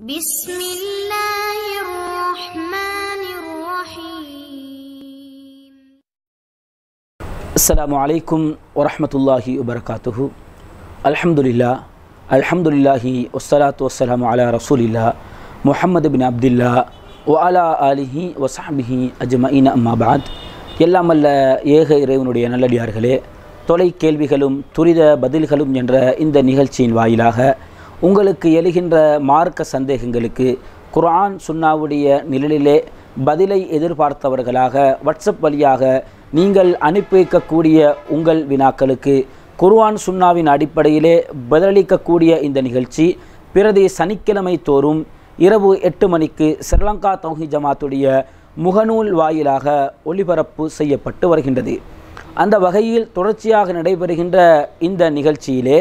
بسم الله الرحمن الرحيم السلام عليكم ورحمة الله وبركاته الحمد لله الحمد لله والصلاة والسلام على رسول الله محمد بن عبد الله وعلى آله وصحبه أجمعين أما بعد எல்லாம் அல்ல ஏக இறைவனுடைய நல்லடியார்களே தொலை கேள்விகளும் துரித பதில்களும் என்ற இந்த நிகழ்ச்சியின் வாயிலாக உங்களுக்கு எழுகின்ற மார்க்க சந்தேகங்களுக்கு குர்ஆன் சுன்னாவுடைய நிழலிலே பதிலை எதிர்பார்த்தவர்களாக வாட்ஸ்அப் வழியாக நீங்கள் அனுப்பி வைக்கக்கூடிய உங்கள் வினாக்களுக்கு குர்ஆன் சுன்னாவின் அடிப்படையிலே பதிலளிக்கக்கூடிய இந்த நிகழ்ச்சி பிரதி சனிக்கிழமை தோறும் இரவு எட்டு மணிக்கு ஸ்ரீலங்கா தௌஹி ஜமாத்துடைய முகநூல் வாயிலாக ஒளிபரப்பு செய்யப்பட்டு வருகின்றது அந்த வகையில் தொடர்ச்சியாக நடைபெறுகின்ற இந்த நிகழ்ச்சியிலே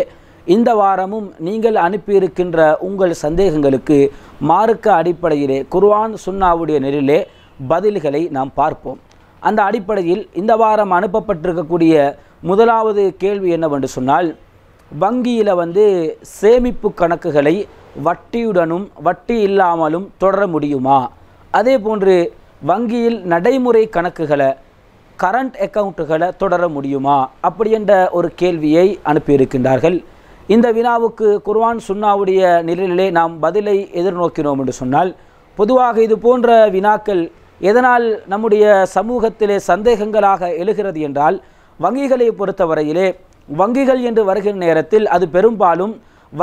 இந்த வாரமும் நீங்கள் அனுப்பியிருக்கின்ற உங்கள் சந்தேகங்களுக்கு மார்க்க அடிப்படையிலே குர்வான் சுன்னாவுடைய நெறிலே பதில்களை நாம் பார்ப்போம் அந்த அடிப்படையில் இந்த வாரம் அனுப்பப்பட்டிருக்கக்கூடிய முதலாவது கேள்வி என்னவென்று சொன்னால் வங்கியில் வந்து சேமிப்பு கணக்குகளை வட்டியுடனும் வட்டி இல்லாமலும் தொடர முடியுமா அதே போன்று வங்கியில் நடைமுறை கணக்குகளை கரண்ட் அக்கௌண்ட்டுகளை தொடர முடியுமா அப்படி என்ற ஒரு கேள்வியை அனுப்பியிருக்கின்றார்கள் இந்த வினாவுக்கு குர்வான் சுன்னாவுடைய நிலையிலே நாம் பதிலை எதிர்நோக்கினோம் என்று சொன்னால் பொதுவாக இது போன்ற வினாக்கள் எதனால் நம்முடைய சமூகத்திலே சந்தேகங்களாக எழுகிறது என்றால் வங்கிகளை பொறுத்தவரையிலே வங்கிகள் என்று வருகிற நேரத்தில் அது பெரும்பாலும்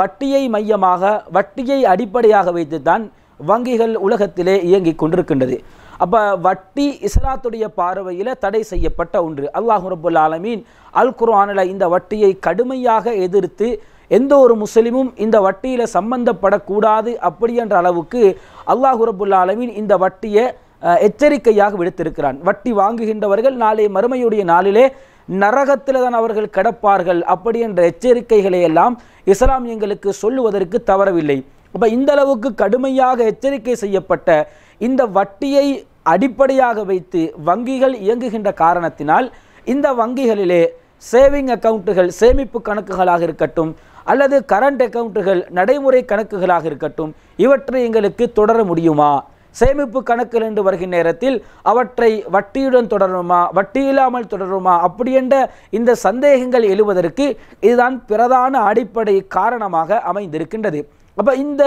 வட்டியை மையமாக வட்டியை அடிப்படையாக வைத்துத்தான் வங்கிகள் உலகத்திலே இயங்கி கொண்டிருக்கின்றது அப்போ வட்டி இஸ்லாத்துடைய பார்வையில் தடை செய்யப்பட்ட ஒன்று அல்லாஹ் ரபுல் ஆலமீன் அல் குர்ஆனில் இந்த வட்டியை கடுமையாக எதிர்த்து எந்த ஒரு முஸ்லீமும் இந்த வட்டியில் சம்பந்தப்படக்கூடாது அப்படி என்ற அளவுக்கு அல்லாஹு ரபுல்லா அளவின் இந்த வட்டியை எச்சரிக்கையாக விடுத்திருக்கிறான் வட்டி வாங்குகின்றவர்கள் நாளை மறுமையுடைய நாளிலே நரகத்தில் தான் அவர்கள் கிடப்பார்கள் அப்படி என்ற எச்சரிக்கைகளை எல்லாம் இஸ்லாம் எங்களுக்கு சொல்லுவதற்கு தவறவில்லை அப்போ இந்த அளவுக்கு கடுமையாக எச்சரிக்கை செய்யப்பட்ட இந்த வட்டியை அடிப்படையாக வைத்து வங்கிகள் இயங்குகின்ற காரணத்தினால் இந்த வங்கிகளிலே சேவிங் அக்கௌண்ட்டுகள் சேமிப்பு கணக்குகளாக இருக்கட்டும் அல்லது கரண்ட் அக்கௌண்ட்டுகள் நடைமுறை கணக்குகளாக இருக்கட்டும் இவற்றை எங்களுக்கு தொடர முடியுமா சேமிப்பு கணக்கு என்று வருகிற நேரத்தில் அவற்றை வட்டியுடன் தொடருமா வட்டி இல்லாமல் தொடருமா அப்படி என்ற இந்த சந்தேகங்கள் எழுவதற்கு இதுதான் பிரதான அடிப்படை காரணமாக அமைந்திருக்கின்றது அப்போ இந்த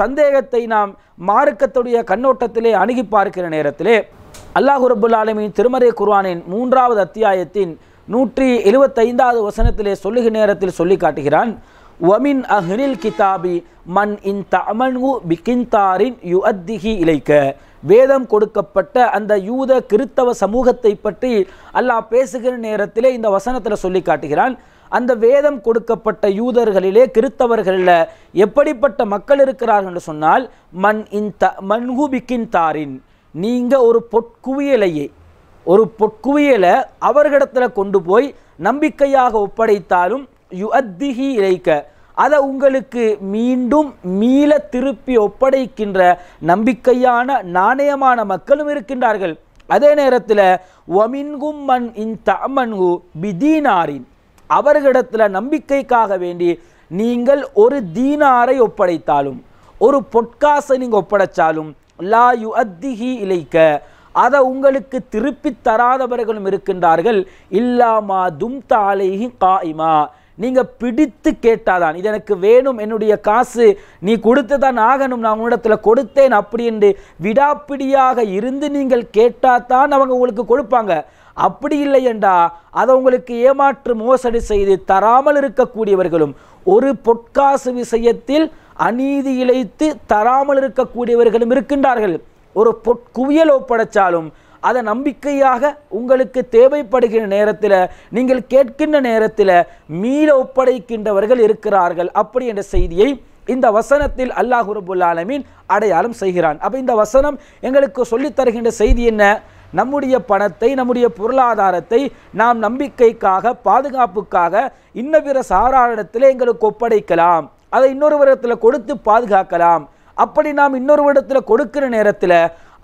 சந்தேகத்தை நாம் மார்க்கத்துடைய கண்ணோட்டத்திலே அணுகி பார்க்கிற நேரத்திலே அல்லாஹுரபுல்லாலமின் திருமறை குர்வானின் மூன்றாவது அத்தியாயத்தின் நூற்றி எழுபத்தைந்தாவது வசனத்திலே சொல்லுகிற நேரத்தில் சொல்லி காட்டுகிறான் ஒமின் அஹ்னில் கிதாபி மன் இன் தமன்ஹு பிகிந்தாரின் யு அத்திகி இலைக்க வேதம் கொடுக்கப்பட்ட அந்த யூத கிறித்தவ சமூகத்தை பற்றி அல்லாஹ் பேசுகிற நேரத்திலே இந்த வசனத்தில் சொல்லி காட்டுகிறான் அந்த வேதம் கொடுக்கப்பட்ட யூதர்களிலே கிறித்தவர்களில் எப்படிப்பட்ட மக்கள் இருக்கிறார்கள் சொன்னால் மண் இன் த மன்ஹு பிகின் தாரின் நீங்கள் ஒரு பொற்குவியலையே ஒரு பொக்குவியலை அவர்களிடத்தில் கொண்டு போய் நம்பிக்கையாக ஒப்படைத்தாலும் யுஅத்திஹி இழைக்க அதை உங்களுக்கு மீண்டும் மீள திருப்பி ஒப்படைக்கின்ற நம்பிக்கையான நாணயமான மக்களும் இருக்கின்றார்கள் அதே நேரத்தில் ஒமின்கும் மண் இன் தமன்கு பிதீனாரின் அவர்களிடத்தில் நம்பிக்கைக்காக வேண்டி நீங்கள் ஒரு தீனாரை ஒப்படைத்தாலும் ஒரு பொற்காசை நீங்கள் ஒப்படைச்சாலும் லா யுஅத்திஹி இழைக்க அதை உங்களுக்கு திருப்பி தராதவர்களும் இருக்கின்றார்கள் இல்லாமா தும் தாலேஹி காயிமா நீங்கள் பிடித்து கேட்டாதான் இது எனக்கு வேணும் என்னுடைய காசு நீ கொடுத்து தான் ஆகணும் நான் உன்னிடத்தில் கொடுத்தேன் அப்படி என்று விடாப்பிடியாக இருந்து நீங்கள் கேட்டாதான் அவங்க உங்களுக்கு கொடுப்பாங்க அப்படி இல்லை என்றா அதை உங்களுக்கு ஏமாற்று மோசடி செய்து தராமல் இருக்கக்கூடியவர்களும் ஒரு பொற்காசு விஷயத்தில் அநீதி இழைத்து தராமல் இருக்கக்கூடியவர்களும் இருக்கின்றார்கள் ஒரு பொற் குவியல் ஒப்படைச்சாலும் அதை நம்பிக்கையாக உங்களுக்கு தேவைப்படுகிற நேரத்தில் நீங்கள் கேட்கின்ற நேரத்தில் மீள ஒப்படைக்கின்றவர்கள் இருக்கிறார்கள் அப்படி என்ற செய்தியை இந்த வசனத்தில் அல்லாஹு ரபுல் ஆலமீன் அடையாளம் செய்கிறான் அப்போ இந்த வசனம் எங்களுக்கு சொல்லித்தருகின்ற செய்தி என்ன நம்முடைய பணத்தை நம்முடைய பொருளாதாரத்தை நாம் நம்பிக்கைக்காக பாதுகாப்புக்காக இன்ன பிற சாராரிடத்தில் எங்களுக்கு ஒப்படைக்கலாம் அதை இன்னொரு விதத்தில் கொடுத்து பாதுகாக்கலாம் அப்படி நாம் இன்னொரு இடத்துல கொடுக்கிற நேரத்தில்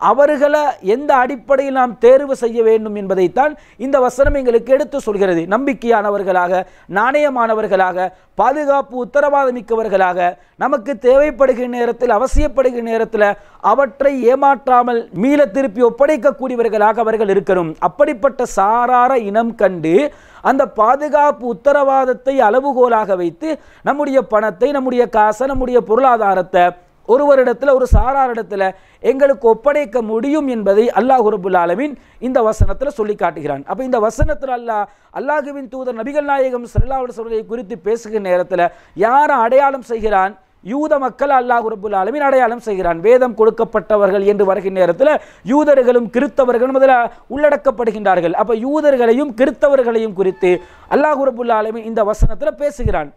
அவர்களை எந்த அடிப்படையில் நாம் தேர்வு செய்ய வேண்டும் என்பதைத்தான் இந்த வசனம் எங்களுக்கு எடுத்து சொல்கிறது நம்பிக்கையானவர்களாக நாணயமானவர்களாக பாதுகாப்பு உத்தரவாதமிக்கவர்களாக நமக்கு தேவைப்படுகிற நேரத்தில் அவசியப்படுகிற நேரத்தில் அவற்றை ஏமாற்றாமல் மீள திருப்பி ஒப்படைக்கக்கூடியவர்களாக அவர்கள் இருக்கணும் அப்படிப்பட்ட சாரார இனம் கண்டு அந்த பாதுகாப்பு உத்தரவாதத்தை அளவுகோலாக வைத்து நம்முடைய பணத்தை நம்முடைய காசை நம்முடைய பொருளாதாரத்தை ஒருவரிடத்தில் ஒரு சாராரிடத்தில் எங்களுக்கு ஒப்படைக்க முடியும் என்பதை அல்லாஹ் உரபுல் ஆலமின் இந்த வசனத்தில் சொல்லி காட்டுகிறான் அப்போ இந்த வசனத்தில் அல்லாஹ் அல்லாஹுவின் தூதர் நபிகள் நாயகம் சல்லாவுட சொல்வதை குறித்து பேசுகிற நேரத்தில் யாரை அடையாளம் செய்கிறான் யூத மக்கள் அல்லாஹ் ரபுல் ஆலமின் அடையாளம் செய்கிறான் வேதம் கொடுக்கப்பட்டவர்கள் என்று வருகிற நேரத்தில் யூதர்களும் கிறித்தவர்களும் அதில் உள்ளடக்கப்படுகின்றார்கள் அப்போ யூதர்களையும் கிறித்தவர்களையும் குறித்து அல்லாஹ் ரபுல் ஆலமின் இந்த வசனத்தில் பேசுகிறான்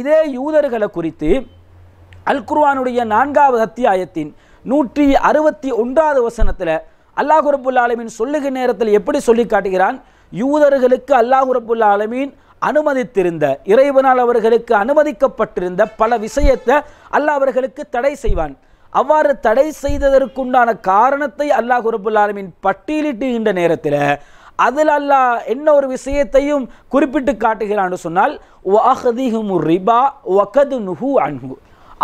இதே யூதர்களை குறித்து அல் குர்வானுடைய நான்காவது அத்தியாயத்தின் நூற்றி அறுபத்தி ஒன்றாவது வசனத்தில் அல்லாஹு ரபுல்லா ஆலமீன் சொல்லுகிற நேரத்தில் எப்படி சொல்லி காட்டுகிறான் யூதர்களுக்கு அல்லாஹு ரபுல்லா ஆலமீன் அனுமதித்திருந்த இறைவனால் அவர்களுக்கு அனுமதிக்கப்பட்டிருந்த பல விஷயத்தை அல்லாஹ் அவர்களுக்கு தடை செய்வான் அவ்வாறு தடை செய்ததற்குண்டான காரணத்தை அல்லாஹ் ரபுல்லா ஆலமீன் பட்டியலிட்டுகின்ற நேரத்தில் அதில் அல்லாஹ் என்ன ஒரு விஷயத்தையும் குறிப்பிட்டு காட்டுகிறான்னு சொன்னால் ரிபா ஒகது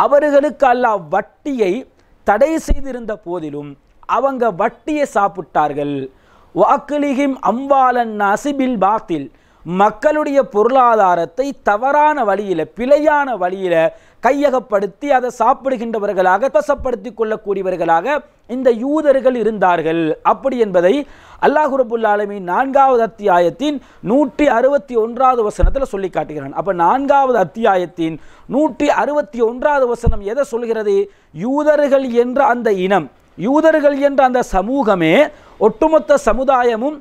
அவர்களுக்கு அல்லாஹ் வட்டியை தடை செய்திருந்த போதிலும் அவங்க வட்டியை சாப்பிட்டார்கள் வாக்களிகிம் அம்பாலன் நசிபில் பாத்தில் மக்களுடைய பொருளாதாரத்தை தவறான வழியில் பிழையான வழியில் கையகப்படுத்தி அதை சாப்பிடுகின்றவர்களாக வசப்படுத்தி கொள்ளக்கூடியவர்களாக இந்த யூதர்கள் இருந்தார்கள் அப்படி என்பதை அல்லாஹு ஆலமி நான்காவது அத்தியாயத்தின் நூற்றி அறுபத்தி ஒன்றாவது வசனத்தில் சொல்லி காட்டுகிறான் அப்போ நான்காவது அத்தியாயத்தின் நூற்றி அறுபத்தி ஒன்றாவது வசனம் எதை சொல்கிறது யூதர்கள் என்ற அந்த இனம் யூதர்கள் என்ற அந்த சமூகமே ஒட்டுமொத்த சமுதாயமும்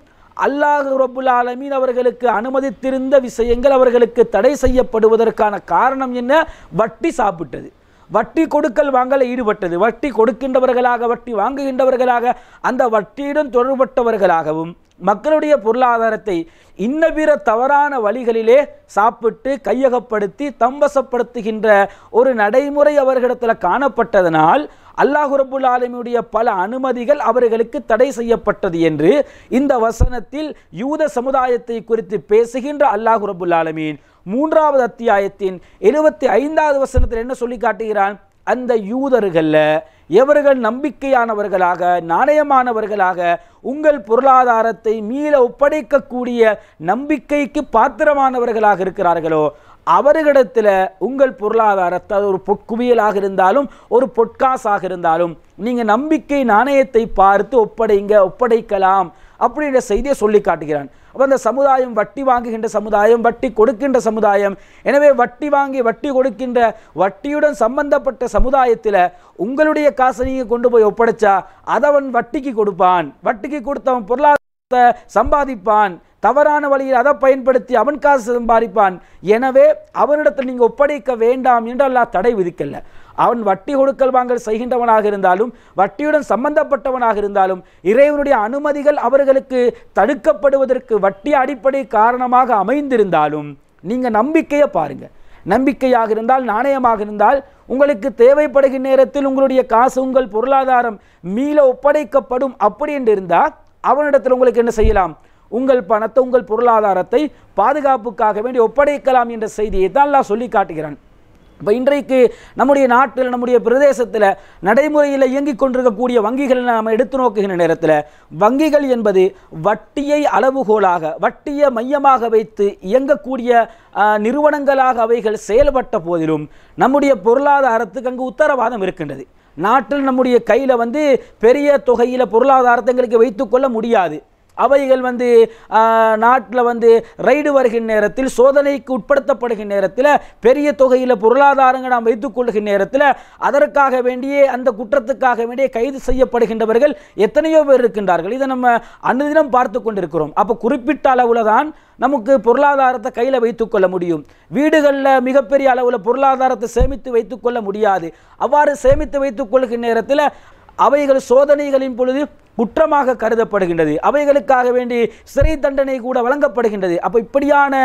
அல்லாஹ் ரபுல் ஆலமீன் அவர்களுக்கு அனுமதித்திருந்த விஷயங்கள் அவர்களுக்கு தடை செய்யப்படுவதற்கான காரணம் என்ன வட்டி சாப்பிட்டது வட்டி கொடுக்கல் வாங்கல ஈடுபட்டது வட்டி கொடுக்கின்றவர்களாக வட்டி வாங்குகின்றவர்களாக அந்த வட்டியுடன் தொடர்பட்டவர்களாகவும் மக்களுடைய பொருளாதாரத்தை இன்னபிற தவறான வழிகளிலே சாப்பிட்டு கையகப்படுத்தி தம்பசப்படுத்துகின்ற ஒரு நடைமுறை அவர்களிடத்தில் காணப்பட்டதனால் அல்லாஹு ரபுல் ஆலமியுடைய பல அனுமதிகள் அவர்களுக்கு தடை செய்யப்பட்டது என்று இந்த வசனத்தில் யூத சமுதாயத்தை குறித்து பேசுகின்ற அல்லாஹு ரபுல் ஆலமீன் மூன்றாவது அத்தியாயத்தின் எழுபத்தி ஐந்தாவது வசனத்தில் என்ன சொல்லி காட்டுகிறான் அந்த யூதர்களில் எவர்கள் நம்பிக்கையானவர்களாக நாணயமானவர்களாக உங்கள் பொருளாதாரத்தை மீள ஒப்படைக்கக்கூடிய நம்பிக்கைக்கு பாத்திரமானவர்களாக இருக்கிறார்களோ அவர்களிடத்தில் உங்கள் பொருளாதாரத்தை ஒரு பொற்குவியலாக இருந்தாலும் ஒரு பொற்காசாக இருந்தாலும் நீங்கள் நம்பிக்கை நாணயத்தை பார்த்து ஒப்படைங்க ஒப்படைக்கலாம் அப்படின்ற செய்தியை சொல்லி காட்டுகிறான் அப்போ அந்த சமுதாயம் வட்டி வாங்குகின்ற சமுதாயம் வட்டி கொடுக்கின்ற சமுதாயம் எனவே வட்டி வாங்கி வட்டி கொடுக்கின்ற வட்டியுடன் சம்பந்தப்பட்ட சமுதாயத்தில் உங்களுடைய காசை நீங்கள் கொண்டு போய் ஒப்படைச்சா அதவன் வட்டிக்கு கொடுப்பான் வட்டிக்கு கொடுத்தவன் பொருளாதாரத்தை சம்பாதிப்பான் தவறான வழியில் அதை பயன்படுத்தி அவன் காசு சம்பாதிப்பான் எனவே அவனிடத்தை நீங்கள் ஒப்படைக்க வேண்டாம் என்று அல்லா தடை விதிக்கலை அவன் வட்டி கொடுக்கல் வாங்கல் செய்கின்றவனாக இருந்தாலும் வட்டியுடன் சம்பந்தப்பட்டவனாக இருந்தாலும் இறைவனுடைய அனுமதிகள் அவர்களுக்கு தடுக்கப்படுவதற்கு வட்டி அடிப்படை காரணமாக அமைந்திருந்தாலும் நீங்கள் நம்பிக்கையை பாருங்கள் நம்பிக்கையாக இருந்தால் நாணயமாக இருந்தால் உங்களுக்கு தேவைப்படுகிற நேரத்தில் உங்களுடைய காசு உங்கள் பொருளாதாரம் மீள ஒப்படைக்கப்படும் அப்படி என்று இருந்தால் அவனிடத்தில் உங்களுக்கு என்ன செய்யலாம் உங்கள் பணத்தை உங்கள் பொருளாதாரத்தை பாதுகாப்புக்காக வேண்டி ஒப்படைக்கலாம் என்ற செய்தியை தான் சொல்லி காட்டுகிறான் இப்போ இன்றைக்கு நம்முடைய நாட்டில் நம்முடைய பிரதேசத்தில் நடைமுறையில் இயங்கிக் கொண்டிருக்கக்கூடிய வங்கிகளை நாம் எடுத்து நோக்குகின்ற நேரத்தில் வங்கிகள் என்பது வட்டியை அளவுகோலாக வட்டியை மையமாக வைத்து இயங்கக்கூடிய நிறுவனங்களாக அவைகள் செயல்பட்ட போதிலும் நம்முடைய பொருளாதாரத்துக்கு அங்கு உத்தரவாதம் இருக்கின்றது நாட்டில் நம்முடைய கையில் வந்து பெரிய தொகையில் பொருளாதாரத்தை எங்களுக்கு வைத்துக்கொள்ள முடியாது அவைகள் வந்து நாட்டில் வந்து ரைடு வருகின்ற நேரத்தில் சோதனைக்கு உட்படுத்தப்படுகிற நேரத்தில் பெரிய தொகையில் பொருளாதாரங்கள் நாம் வைத்துக்கொள்கிற நேரத்தில் அதற்காக வேண்டிய அந்த குற்றத்துக்காக வேண்டிய கைது செய்யப்படுகின்றவர்கள் எத்தனையோ பேர் இருக்கின்றார்கள் இதை நம்ம அனுதினம் பார்த்து கொண்டிருக்கிறோம் அப்போ குறிப்பிட்ட அளவில் தான் நமக்கு பொருளாதாரத்தை கையில் வைத்துக்கொள்ள முடியும் வீடுகளில் மிகப்பெரிய அளவில் பொருளாதாரத்தை சேமித்து வைத்துக்கொள்ள முடியாது அவ்வாறு சேமித்து கொள்கிற நேரத்தில் அவைகள் சோதனைகளின் பொழுது குற்றமாக கருதப்படுகின்றது அவைகளுக்காக வேண்டி சிறை தண்டனை கூட வழங்கப்படுகின்றது அப்போ இப்படியான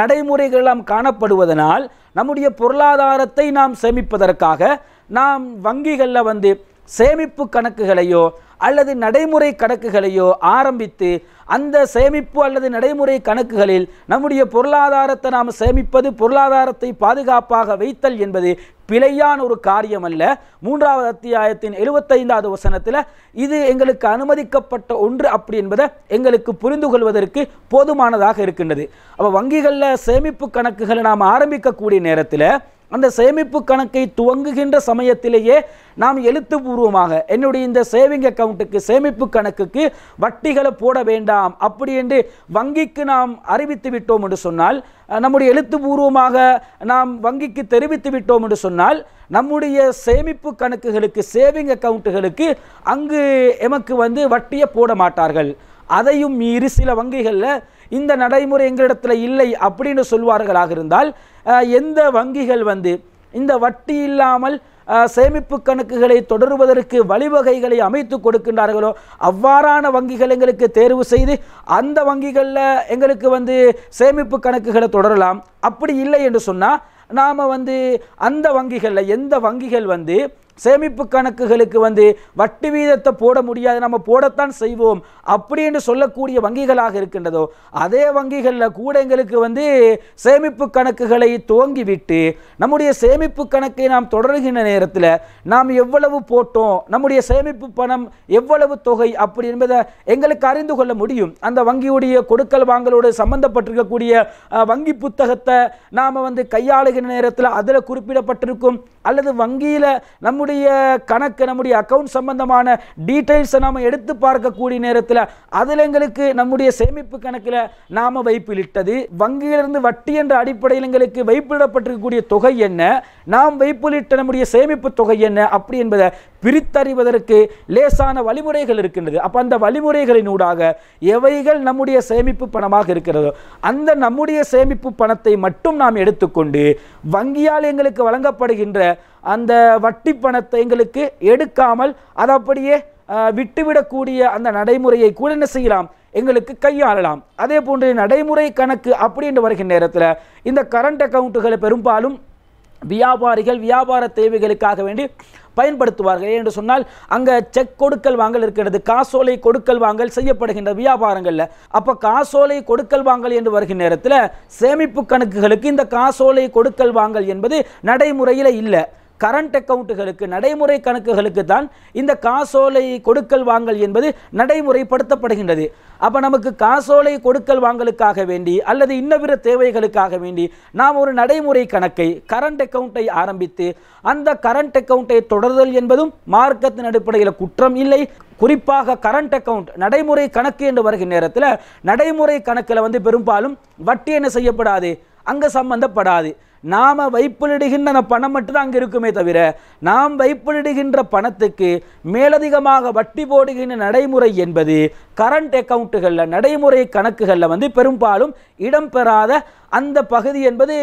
நடைமுறைகள் எல்லாம் காணப்படுவதனால் நம்முடைய பொருளாதாரத்தை நாம் சேமிப்பதற்காக நாம் வங்கிகளில் வந்து சேமிப்பு கணக்குகளையோ அல்லது நடைமுறை கணக்குகளையோ ஆரம்பித்து அந்த சேமிப்பு அல்லது நடைமுறை கணக்குகளில் நம்முடைய பொருளாதாரத்தை நாம் சேமிப்பது பொருளாதாரத்தை பாதுகாப்பாக வைத்தல் என்பது பிழையான ஒரு காரியம் அல்ல மூன்றாவது அத்தியாயத்தின் எழுபத்தைந்தாவது வசனத்தில் இது எங்களுக்கு அனுமதிக்கப்பட்ட ஒன்று அப்படி என்பதை எங்களுக்கு புரிந்து கொள்வதற்கு போதுமானதாக இருக்கின்றது அப்போ வங்கிகளில் சேமிப்பு கணக்குகளை நாம் ஆரம்பிக்கக்கூடிய நேரத்தில் அந்த சேமிப்பு கணக்கை துவங்குகின்ற சமயத்திலேயே நாம் எழுத்துப்பூர்வமாக என்னுடைய இந்த சேவிங் அக்கௌண்ட்டுக்கு சேமிப்பு கணக்குக்கு வட்டிகளை போட வேண்டாம் அப்படி என்று வங்கிக்கு நாம் அறிவித்து விட்டோம் என்று சொன்னால் நம்முடைய எழுத்துப்பூர்வமாக நாம் வங்கிக்கு தெரிவித்து விட்டோம் என்று சொன்னால் நம்முடைய சேமிப்பு கணக்குகளுக்கு சேவிங் அக்கௌண்ட்டுகளுக்கு அங்கு எமக்கு வந்து வட்டியை போட மாட்டார்கள் அதையும் மீறி சில வங்கிகளில் இந்த நடைமுறை எங்களிடத்தில் இல்லை அப்படின்னு சொல்வார்களாக இருந்தால் எந்த வங்கிகள் வந்து இந்த வட்டி இல்லாமல் சேமிப்பு கணக்குகளை தொடருவதற்கு வழிவகைகளை அமைத்து கொடுக்கின்றார்களோ அவ்வாறான வங்கிகள் எங்களுக்கு தேர்வு செய்து அந்த வங்கிகளில் எங்களுக்கு வந்து சேமிப்பு கணக்குகளை தொடரலாம் அப்படி இல்லை என்று சொன்னால் நாம் வந்து அந்த வங்கிகளில் எந்த வங்கிகள் வந்து சேமிப்பு கணக்குகளுக்கு வந்து வட்டி வீதத்தை போட முடியாது நம்ம போடத்தான் செய்வோம் அப்படின்னு சொல்லக்கூடிய வங்கிகளாக இருக்கின்றதோ அதே வங்கிகளில் கூட எங்களுக்கு வந்து சேமிப்பு கணக்குகளை துவங்கிவிட்டு நம்முடைய சேமிப்பு கணக்கை நாம் தொடர்கின்ற நேரத்தில் நாம் எவ்வளவு போட்டோம் நம்முடைய சேமிப்பு பணம் எவ்வளவு தொகை அப்படி என்பதை எங்களுக்கு அறிந்து கொள்ள முடியும் அந்த வங்கியுடைய கொடுக்கல் வாங்கலோடு சம்பந்தப்பட்டிருக்கக்கூடிய வங்கி புத்தகத்தை நாம் வந்து கையாளுகின்ற நேரத்தில் அதில் குறிப்பிடப்பட்டிருக்கும் அல்லது வங்கியில் நம்ம நம்முடைய கணக்கு நம்முடைய அக்கௌண்ட் சம்பந்தமான டீட்டெயில்ஸை நாம் எடுத்து பார்க்கக்கூடிய நேரத்தில் அதில் எங்களுக்கு நம்முடைய சேமிப்பு கணக்கில் நாம் வைப்பிலிட்டது வங்கியிலிருந்து வட்டி என்ற அடிப்படையில் எங்களுக்கு வைப்பிடப்பட்டிருக்கக்கூடிய தொகை என்ன நாம் வைப்பிலிட்ட நம்முடைய சேமிப்பு தொகை என்ன அப்படி என்பதை பிரித்தறிவதற்கு லேசான வழிமுறைகள் இருக்கின்றது அப்போ அந்த வழிமுறைகளினூடாக எவைகள் நம்முடைய சேமிப்பு பணமாக இருக்கிறதோ அந்த நம்முடைய சேமிப்பு பணத்தை மட்டும் நாம் எடுத்துக்கொண்டு வங்கியால் எங்களுக்கு வழங்கப்படுகின்ற அந்த வட்டி பணத்தை எங்களுக்கு எடுக்காமல் அதை அப்படியே விட்டுவிடக்கூடிய அந்த நடைமுறையை கூட என்ன செய்யலாம் எங்களுக்கு கையாளலாம் அதே போன்று நடைமுறை கணக்கு அப்படின்னு வருகிற நேரத்தில் இந்த கரண்ட் அக்கௌண்ட்டுகளை பெரும்பாலும் வியாபாரிகள் வியாபார தேவைகளுக்காக வேண்டி பயன்படுத்துவார்கள் என்று சொன்னால் அங்கே செக் கொடுக்கல் வாங்கல் இருக்கிறது காசோலை கொடுக்கல் வாங்கல் செய்யப்படுகின்ற வியாபாரங்களில் அப்போ காசோலை கொடுக்கல் வாங்கல் என்று வருகிற நேரத்தில் சேமிப்பு கணக்குகளுக்கு இந்த காசோலை கொடுக்கல் வாங்கல் என்பது நடைமுறையில் இல்லை கரண்ட் அக்கௌண்ட்டுகளுக்கு நடைமுறை கணக்குகளுக்கு தான் இந்த காசோலை கொடுக்கல் வாங்கல் என்பது நடைமுறைப்படுத்தப்படுகின்றது அப்போ நமக்கு காசோலை கொடுக்கல் வாங்கலுக்காக வேண்டி அல்லது இன்னவிற தேவைகளுக்காக வேண்டி நாம் ஒரு நடைமுறை கணக்கை கரண்ட் அக்கௌண்ட்டை ஆரம்பித்து அந்த கரண்ட் அக்கௌண்ட்டை தொடர்தல் என்பதும் மார்க்கத்தின் அடிப்படையில் குற்றம் இல்லை குறிப்பாக கரண்ட் அக்கௌண்ட் நடைமுறை கணக்கு என்று வருகிற நேரத்தில் நடைமுறை கணக்கில் வந்து பெரும்பாலும் வட்டி என்ன செய்யப்படாது அங்கே சம்பந்தப்படாது நாம் வைப்பிலிடுகின்ற அந்த பணம் மட்டும்தான் அங்கே இருக்குமே தவிர நாம் வைப்பிலிடுகின்ற பணத்துக்கு மேலதிகமாக வட்டி போடுகின்ற நடைமுறை என்பது கரண்ட் அக்கௌண்ட்டுகளில் நடைமுறை கணக்குகளில் வந்து பெரும்பாலும் இடம்பெறாத அந்த பகுதி என்பது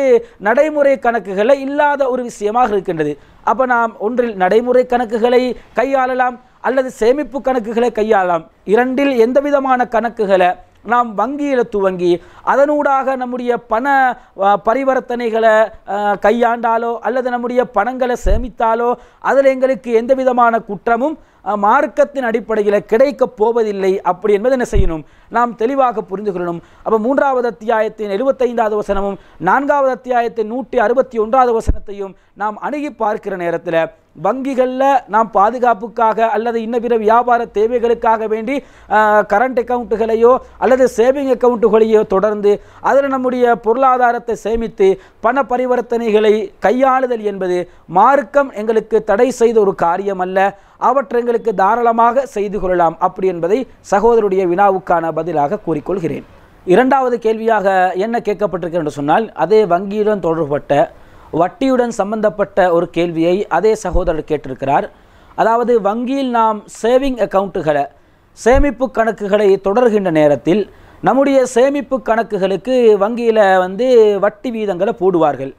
நடைமுறை கணக்குகளில் இல்லாத ஒரு விஷயமாக இருக்கின்றது அப்போ நாம் ஒன்றில் நடைமுறை கணக்குகளை கையாளலாம் அல்லது சேமிப்பு கணக்குகளை கையாளலாம் இரண்டில் எந்த விதமான கணக்குகளை நாம் வங்கியில் துவங்கி அதனூடாக நம்முடைய பண பரிவர்த்தனைகளை கையாண்டாலோ அல்லது நம்முடைய பணங்களை சேமித்தாலோ அதில் எங்களுக்கு எந்த விதமான குற்றமும் மார்க்கத்தின் அடிப்படையில் கிடைக்கப் போவதில்லை அப்படி என்பது என்ன செய்யணும் நாம் தெளிவாக புரிந்து கொள்ளணும் அப்போ மூன்றாவது அத்தியாயத்தின் எழுபத்தைந்தாவது வசனமும் நான்காவது அத்தியாயத்தின் நூற்றி அறுபத்தி ஒன்றாவது வசனத்தையும் நாம் அணுகி பார்க்கிற நேரத்தில் வங்கிகளில் நாம் பாதுகாப்புக்காக அல்லது இன்ன பிற வியாபார தேவைகளுக்காக வேண்டி கரண்ட் அக்கௌண்ட்டுகளையோ அல்லது சேவிங் அக்கௌண்ட்டுகளையோ தொடர்ந்து அதில் நம்முடைய பொருளாதாரத்தை சேமித்து பண பரிவர்த்தனைகளை கையாளுதல் என்பது மார்க்கம் எங்களுக்கு தடை செய்த ஒரு காரியம் அல்ல அவற்றங்களுக்கு தாராளமாக செய்து கொள்ளலாம் அப்படி என்பதை சகோதரருடைய வினாவுக்கான பதிலாக கூறிக்கொள்கிறேன் இரண்டாவது கேள்வியாக என்ன கேட்கப்பட்டிருக்கிறது என்று சொன்னால் அதே வங்கியுடன் தொடர்பட்ட வட்டியுடன் சம்பந்தப்பட்ட ஒரு கேள்வியை அதே சகோதரர் கேட்டிருக்கிறார் அதாவது வங்கியில் நாம் சேவிங் அக்கௌண்ட்டுகளை சேமிப்பு கணக்குகளை தொடர்கின்ற நேரத்தில் நம்முடைய சேமிப்பு கணக்குகளுக்கு வங்கியில் வந்து வட்டி வீதங்களை போடுவார்கள்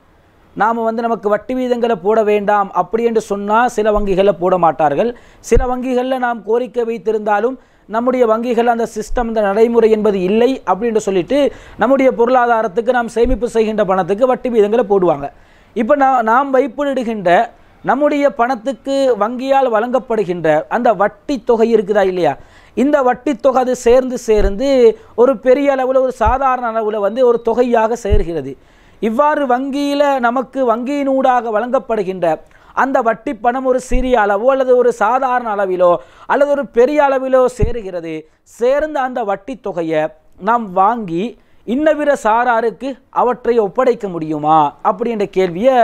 நாம் வந்து நமக்கு வட்டி வீதங்களை போட வேண்டாம் அப்படி என்று சொன்னால் சில வங்கிகளில் போட மாட்டார்கள் சில வங்கிகளில் நாம் கோரிக்கை வைத்திருந்தாலும் நம்முடைய வங்கிகள் அந்த சிஸ்டம் இந்த நடைமுறை என்பது இல்லை அப்படின்னு சொல்லிட்டு நம்முடைய பொருளாதாரத்துக்கு நாம் சேமிப்பு செய்கின்ற பணத்துக்கு வட்டி வீதங்களை போடுவாங்க இப்போ நான் நாம் வைப்பிடுகின்ற நம்முடைய பணத்துக்கு வங்கியால் வழங்கப்படுகின்ற அந்த வட்டி தொகை இருக்குதா இல்லையா இந்த வட்டி தொகை அது சேர்ந்து சேர்ந்து ஒரு பெரிய அளவில் ஒரு சாதாரண அளவில் வந்து ஒரு தொகையாக சேர்கிறது இவ்வாறு வங்கியில் நமக்கு வங்கியினூடாக வழங்கப்படுகின்ற அந்த வட்டி பணம் ஒரு சிறிய அளவோ அல்லது ஒரு சாதாரண அளவிலோ அல்லது ஒரு பெரிய அளவிலோ சேருகிறது சேர்ந்த அந்த வட்டி தொகையை நாம் வாங்கி இன்னவிர சாராருக்கு அவற்றை ஒப்படைக்க முடியுமா அப்படின்ற கேள்வியை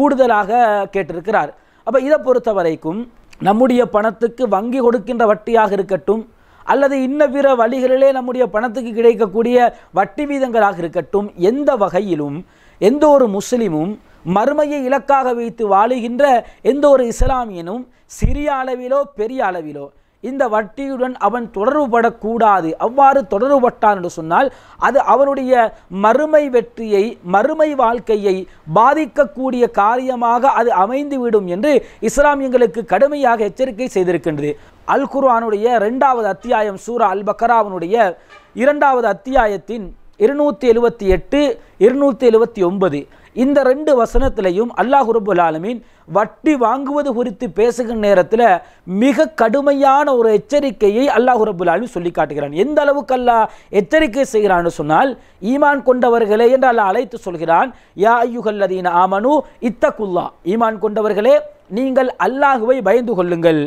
கூடுதலாக கேட்டிருக்கிறார் அப்போ இதை பொறுத்த வரைக்கும் நம்முடைய பணத்துக்கு வங்கி கொடுக்கின்ற வட்டியாக இருக்கட்டும் அல்லது இன்ன பிற வழிகளிலே நம்முடைய பணத்துக்கு கிடைக்கக்கூடிய வட்டி வீதங்களாக இருக்கட்டும் எந்த வகையிலும் எந்த ஒரு முஸ்லீமும் மறுமையை இலக்காக வைத்து வாழுகின்ற எந்த ஒரு இஸ்லாமியனும் சிறிய அளவிலோ பெரிய அளவிலோ இந்த வட்டியுடன் அவன் தொடர்புபடக்கூடாது அவ்வாறு தொடர்புபட்டான் என்று சொன்னால் அது அவனுடைய மறுமை வெற்றியை மறுமை வாழ்க்கையை பாதிக்கக்கூடிய காரியமாக அது அமைந்துவிடும் என்று இஸ்லாமியங்களுக்கு கடுமையாக எச்சரிக்கை செய்திருக்கின்றது அல் குர்ஆனுடைய ரெண்டாவது அத்தியாயம் சூரா அல் பக்கராவனுடைய இரண்டாவது அத்தியாயத்தின் இருநூற்றி எழுபத்தி எட்டு இருநூற்றி எழுபத்தி ஒன்பது இந்த ரெண்டு வசனத்திலையும் அல்லாஹ் ரபுல் ஆலமீன் வட்டி வாங்குவது குறித்து பேசுகிற நேரத்தில் மிக கடுமையான ஒரு எச்சரிக்கையை அல்லாஹ் ரபுல் ஆலமீன் சொல்லி காட்டுகிறான் எந்த அளவுக்கு அல்லாஹ் எச்சரிக்கை செய்கிறான்னு சொன்னால் ஈமான் கொண்டவர்களே என்று அல்லாஹ் அழைத்து சொல்கிறான் யா ஐயுகல்லதீன ஆமனு இத்தகுல்லா ஈமான் கொண்டவர்களே நீங்கள் அல்லாஹுவை பயந்து கொள்ளுங்கள்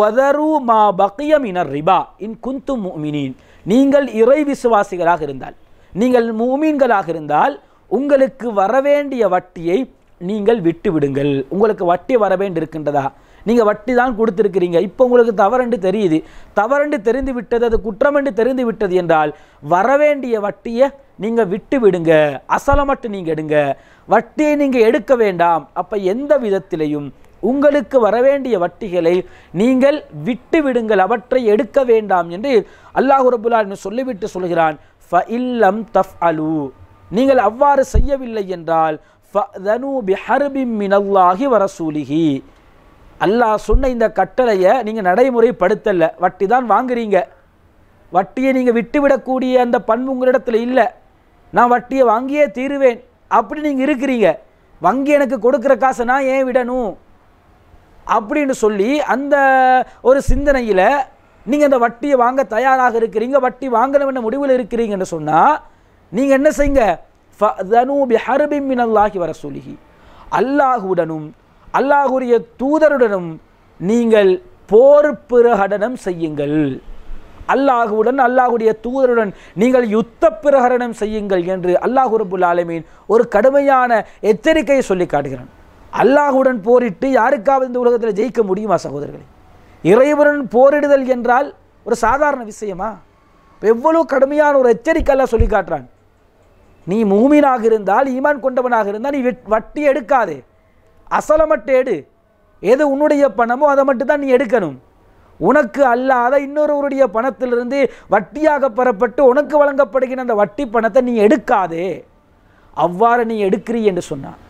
வதரு மா பக்கியம் இனர் ரிபா இன் குந்து மீனின் நீங்கள் இறை விசுவாசிகளாக இருந்தால் நீங்கள் மூமீன்களாக இருந்தால் உங்களுக்கு வரவேண்டிய வட்டியை நீங்கள் விட்டு விடுங்கள் உங்களுக்கு வட்டி வேண்டி இருக்கின்றதா நீங்கள் வட்டி தான் கொடுத்துருக்கிறீங்க இப்போ உங்களுக்கு தவறென்று தெரியுது தவறென்று தெரிந்து விட்டது அது என்று தெரிந்து விட்டது என்றால் வரவேண்டிய வட்டியை நீங்கள் விட்டு விடுங்க மட்டும் நீங்கள் எடுங்க வட்டியை நீங்கள் எடுக்க வேண்டாம் அப்போ எந்த விதத்திலையும் உங்களுக்கு வரவேண்டிய வட்டிகளை நீங்கள் விட்டு விடுங்கள் அவற்றை எடுக்க வேண்டாம் என்று அல்லாஹ் என்று சொல்லிவிட்டு சொல்கிறான் ஃப இல்லம் தஃப் அலு நீங்கள் அவ்வாறு செய்யவில்லை என்றால் ஃபனு பி ஹர்பிம் மினல்லாஹி வரசூலிஹி அல்லாஹ் சொன்ன இந்த கட்டளையை நீங்கள் நடைமுறைப்படுத்தலை வட்டி தான் வாங்குறீங்க வட்டியை நீங்கள் விட்டுவிடக்கூடிய அந்த பண்பு உங்களிடத்தில் இல்லை நான் வட்டியை வாங்கியே தீருவேன் அப்படி நீங்கள் இருக்கிறீங்க வங்கி எனக்கு கொடுக்குற காசை நான் ஏன் விடணும் அப்படின்னு சொல்லி அந்த ஒரு சிந்தனையில் நீங்கள் அந்த வட்டியை வாங்க தயாராக இருக்கிறீங்க வட்டி வாங்கணும் என்ன முடிவில் இருக்கிறீங்கன்னு சொன்னால் நீங்கள் என்ன செய்யுங்க ஃபனூ பிஹர்பிம் மினல்லாஹி வர சொல்லுகி அல்லாஹுடனும் அல்லாஹுடைய தூதருடனும் நீங்கள் போர் பிரகடனம் செய்யுங்கள் அல்லாஹுடன் அல்லாஹுடைய தூதருடன் நீங்கள் யுத்த பிரகடனம் செய்யுங்கள் என்று அல்லாஹுரபுல் ரபுல் ஆலமீன் ஒரு கடுமையான எச்சரிக்கையை சொல்லி காட்டுகிறான் அல்லாஹுடன் போரிட்டு யாருக்காவது இந்த உலகத்தில் ஜெயிக்க முடியுமா சகோதரர்களே இறைவன் போரிடுதல் என்றால் ஒரு சாதாரண விஷயமா எவ்வளோ கடுமையான ஒரு எச்சரிக்கையெல்லாம் சொல்லி காட்டுறான் நீ மூமீனாக இருந்தால் ஈமான் கொண்டவனாக இருந்தால் நீ வட்டி எடுக்காதே அசலை மட்டும் எடு எது உன்னுடைய பணமோ அதை மட்டும் தான் நீ எடுக்கணும் உனக்கு அல்லாத இன்னொருவருடைய பணத்திலிருந்து வட்டியாக பெறப்பட்டு உனக்கு வழங்கப்படுகிற அந்த வட்டி பணத்தை நீ எடுக்காதே அவ்வாறு நீ எடுக்கிறீ என்று சொன்னான்